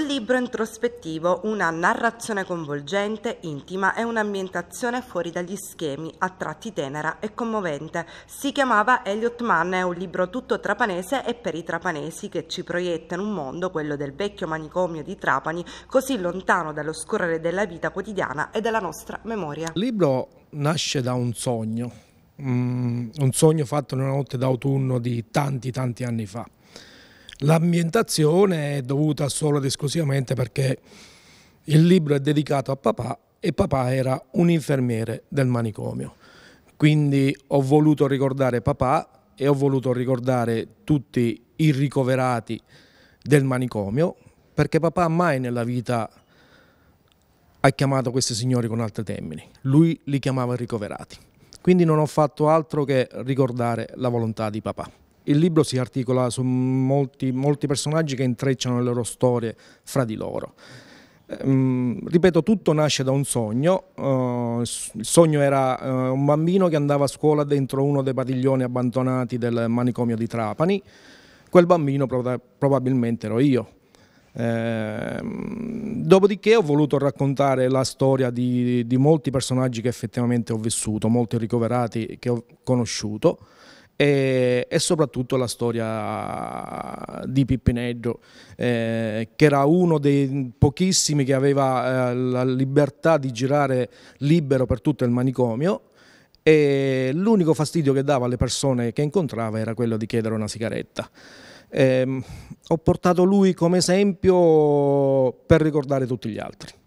Un libro introspettivo, una narrazione coinvolgente, intima e un'ambientazione fuori dagli schemi, a tratti tenera e commovente. Si chiamava Elliot Mann, è un libro tutto trapanese e per i trapanesi che ci proietta in un mondo, quello del vecchio manicomio di Trapani, così lontano dallo scorrere della vita quotidiana e dalla nostra memoria. Il libro nasce da un sogno, mm, un sogno fatto in una notte d'autunno di tanti tanti anni fa. L'ambientazione è dovuta solo ed esclusivamente perché il libro è dedicato a papà e papà era un infermiere del manicomio. Quindi ho voluto ricordare papà e ho voluto ricordare tutti i ricoverati del manicomio, perché papà mai nella vita ha chiamato questi signori con altri termini, lui li chiamava ricoverati. Quindi non ho fatto altro che ricordare la volontà di papà. Il libro si articola su molti, molti personaggi che intrecciano le loro storie fra di loro. Ehm, ripeto, tutto nasce da un sogno. Uh, il sogno era uh, un bambino che andava a scuola dentro uno dei padiglioni abbandonati del manicomio di Trapani. Quel bambino pro probabilmente ero io. Eh, dopodiché ho voluto raccontare la storia di, di, molti personaggi che effettivamente ho vissuto, molti ricoverati che ho conosciuto e, e soprattutto la storia di Pippineggio, eh, che era uno dei pochissimi che aveva eh, la libertà di girare libero per tutto il manicomio e l'unico fastidio che dava alle persone che incontrava era quello di chiedere una sigaretta. Eh, ho portato lui come esempio per ricordare tutti gli altri.